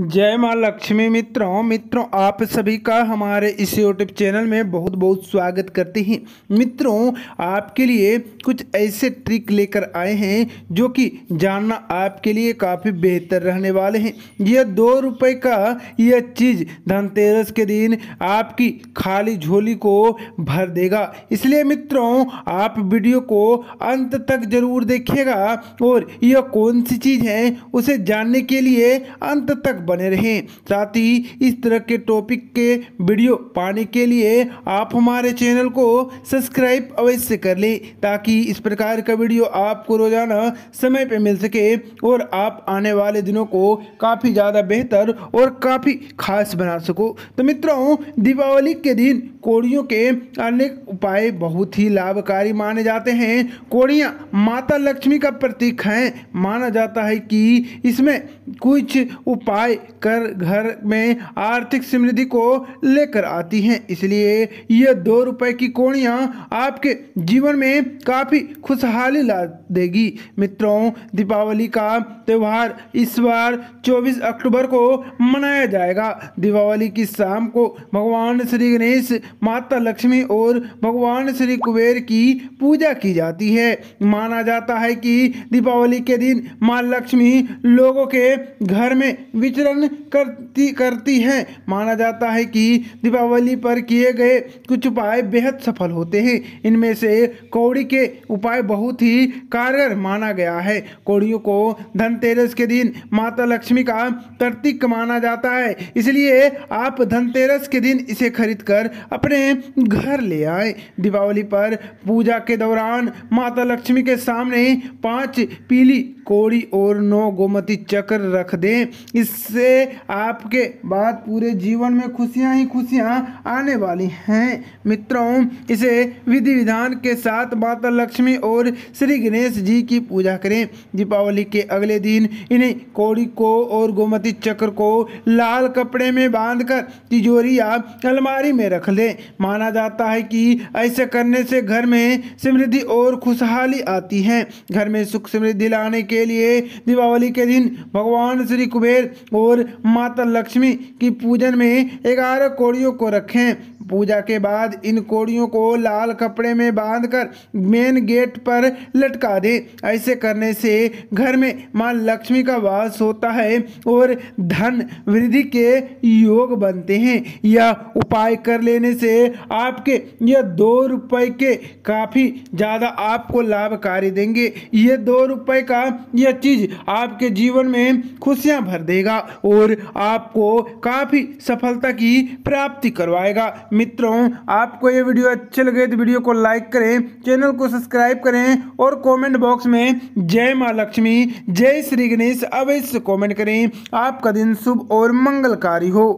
जय माँ लक्ष्मी मित्रों मित्रों आप सभी का हमारे इस यूट्यूब चैनल में बहुत बहुत स्वागत करते हैं मित्रों आपके लिए कुछ ऐसे ट्रिक लेकर आए हैं जो कि जानना आपके लिए काफ़ी बेहतर रहने वाले हैं यह दो रुपए का यह चीज़ धनतेरस के दिन आपकी खाली झोली को भर देगा इसलिए मित्रों आप वीडियो को अंत तक जरूर देखिएगा और यह कौन सी चीज़ है उसे जानने के लिए अंत तक बने रहें साथ ही इस तरह के टॉपिक के वीडियो पाने के लिए आप हमारे चैनल को सब्सक्राइब अवश्य कर लें ताकि इस प्रकार का वीडियो आपको रोजाना समय पर मिल सके और आप आने वाले दिनों को काफ़ी ज़्यादा बेहतर और काफ़ी खास बना सको तो मित्रों दीपावली के दिन कोड़ियों के अनेक उपाय बहुत ही लाभकारी माने जाते हैं कोड़ियाँ माता लक्ष्मी का प्रतीक हैं माना जाता है कि इसमें कुछ उपाय कर घर में आर्थिक समृद्धि को लेकर आती हैं इसलिए यह दो रुपए की कोड़ियाँ आपके जीवन में काफ़ी खुशहाली ला देगी मित्रों दीपावली का त्यौहार इस बार 24 अक्टूबर को मनाया जाएगा दीपावली की शाम को भगवान श्री गणेश माता लक्ष्मी और भगवान श्री कुबेर की पूजा की जाती है माना जाता है कि दीपावली के दिन माँ लक्ष्मी लोगों के घर में विचरण करती करती है माना जाता है कि दीपावली पर किए गए कुछ उपाय बेहद सफल होते हैं इनमें से कौड़ी के उपाय बहुत ही कारगर माना गया है कौड़ियों को धनतेरस के दिन माता लक्ष्मी का प्रतीक माना जाता है इसलिए आप धनतेरस के दिन इसे खरीद कर अपने घर ले आए दीपावली पर पूजा के दौरान माता लक्ष्मी के सामने पांच पीली कोड़ी और नौ गोमती चक्र रख दें इससे आपके बाद पूरे जीवन में खुशियां ही खुशियां आने वाली हैं मित्रों इसे विधि विधान के साथ माता लक्ष्मी और श्री गणेश जी की पूजा करें दीपावली के अगले दिन इन्हें कोड़ी को और गोमती चक्र को लाल कपड़े में बांधकर तिजोरी या अलमारी में रख लें माना जाता है कि ऐसे करने से घर में समृद्धि और खुशहाली आती है घर में सुख समृद्धि लाने के लिए दीपावली के दिन भगवान श्री कुबेर और माता लक्ष्मी की पूजन में ग्यारह कोड़ियों को रखें पूजा के बाद इन कोड़ियों को लाल कपड़े में बांधकर मेन गेट पर लटका दें ऐसे करने से घर में माँ लक्ष्मी का वास होता है और धन वृद्धि के योग बनते हैं यह उपाय कर लेने से आपके यह दो रुपए के काफ़ी ज़्यादा आपको लाभकारी देंगे ये दो रुपए का यह चीज़ आपके जीवन में खुशियाँ भर देगा और आपको काफ़ी सफलता की प्राप्ति करवाएगा मित्रों आपको ये वीडियो अच्छे लगे तो वीडियो को लाइक करें चैनल को सब्सक्राइब करें और कमेंट बॉक्स में जय माँ लक्ष्मी जय श्री गणेश अवश्य कमेंट करें आपका दिन शुभ और मंगलकारी हो